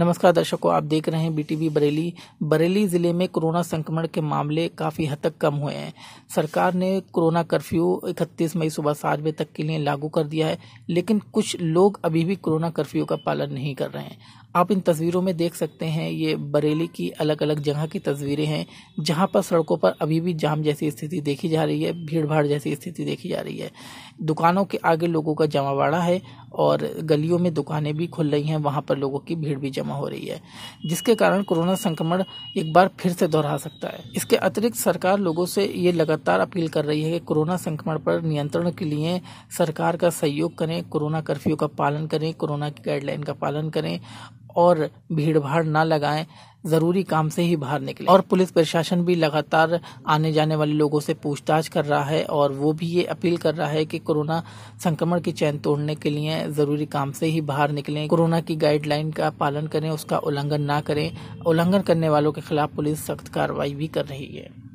नमस्कार दर्शकों आप देख रहे हैं बीटीवी बरेली बरेली ज़िले में कोरोना संक्रमण के मामले काफ़ी हद तक कम हुए हैं सरकार ने कोरोना कर्फ्यू 31 मई सुबह सात बजे तक के लिए लागू कर दिया है लेकिन कुछ लोग अभी भी कोरोना कर्फ्यू का पालन नहीं कर रहे हैं आप इन तस्वीरों में देख सकते हैं ये बरेली की अलग अलग जगह की तस्वीरें हैं जहाँ पर सड़कों पर अभी भी जाम जैसी स्थिति देखी जा रही है भीड़ भाड़ जैसी स्थिति देखी जा रही है दुकानों के आगे लोगों का जमावाड़ा है और गलियों में दुकानें भी खुल रही हैं वहां पर लोगों की भीड़ भी जमा हो रही है जिसके कारण कोरोना संक्रमण एक बार फिर से दोहरा सकता है इसके अतिरिक्त सरकार लोगों से ये लगातार अपील कर रही है कि कोरोना संक्रमण पर नियंत्रण के लिए सरकार का सहयोग करें कोरोना कर्फ्यू का पालन करें कोरोना की गाइडलाइन का पालन करें और भीड़भाड़ न लगाएं जरूरी काम से ही बाहर निकले और पुलिस प्रशासन भी लगातार आने जाने वाले लोगों से पूछताछ कर रहा है और वो भी ये अपील कर रहा है कि कोरोना संक्रमण की चैन तोड़ने के लिए जरूरी काम से ही बाहर निकलें कोरोना की गाइडलाइन का पालन करें उसका उल्लंघन ना करें उल्लंघन करने वालों के खिलाफ पुलिस सख्त कार्रवाई भी कर रही है